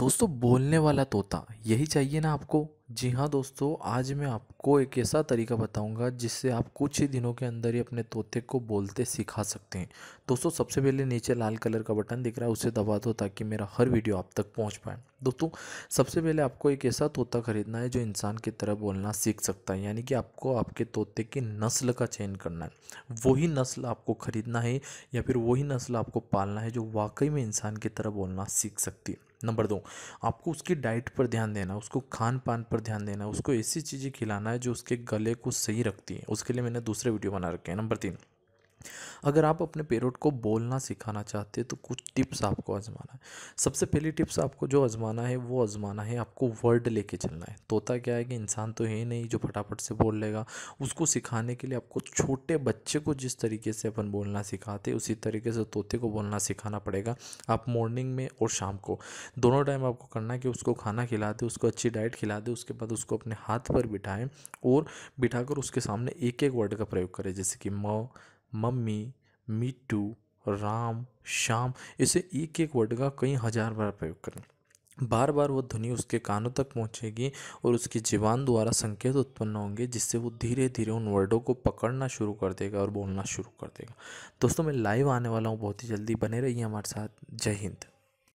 दोस्तों बोलने वाला तोता यही चाहिए ना आपको जी हाँ दोस्तों आज मैं आपको एक ऐसा तरीका बताऊंगा जिससे आप कुछ ही दिनों के अंदर ही अपने तोते को बोलते सिखा सकते हैं दोस्तों सबसे पहले नीचे लाल कलर का बटन दिख रहा है उसे दबा दो ताकि मेरा हर वीडियो आप तक पहुंच पाए दोस्तों सबसे पहले आपको एक ऐसा तोता ख़रीदना है जो इंसान की तरह बोलना सीख सकता है यानी कि आपको आपके तोते की नस्ल का चयन करना है वही नस्ल आपको ख़रीदना है या फिर वही नस्ल आपको पालना है जो वाकई में इंसान की तरह बोलना सीख सकती है नंबर दो आपको उसकी डाइट पर ध्यान देना उसको खान पान पर ध्यान देना उसको ऐसी चीज़ें खिलाना है जो उसके गले को सही रखती है उसके लिए मैंने दूसरे वीडियो बना रखे हैं नंबर तीन अगर आप अपने पेरोट को बोलना सिखाना चाहते हैं तो कुछ टिप्स आपको आजमाना है सबसे पहली टिप्स आपको जो आजमाना है वो आजमाना है आपको वर्ड लेके चलना है तोता क्या है कि इंसान तो है नहीं जो फटाफट से बोल लेगा उसको सिखाने के लिए आपको छोटे बच्चे को जिस तरीके से अपन बोलना सिखाते उसी तरीके से तोते को बोलना सिखाना पड़ेगा आप मॉर्निंग में और शाम को दोनों टाइम आपको करना है कि उसको खाना खिला दे उसको अच्छी डाइट खिला दे उसके बाद उसको अपने हाथ पर बिठाएँ और बिठाकर उसके सामने एक एक वर्ड का प्रयोग करें जैसे कि म मम्मी मीटू राम श्याम इसे एक एक वर्ड का कई हज़ार बार प्रयोग करें बार बार वो ध्वनि उसके कानों तक पहुंचेगी और उसकी जीवान द्वारा संकेत उत्पन्न होंगे जिससे वो धीरे धीरे उन वर्डों को पकड़ना शुरू कर देगा और बोलना शुरू कर देगा दोस्तों मैं लाइव आने वाला हूँ बहुत ही जल्दी बने रहिए हमारे साथ जय हिंद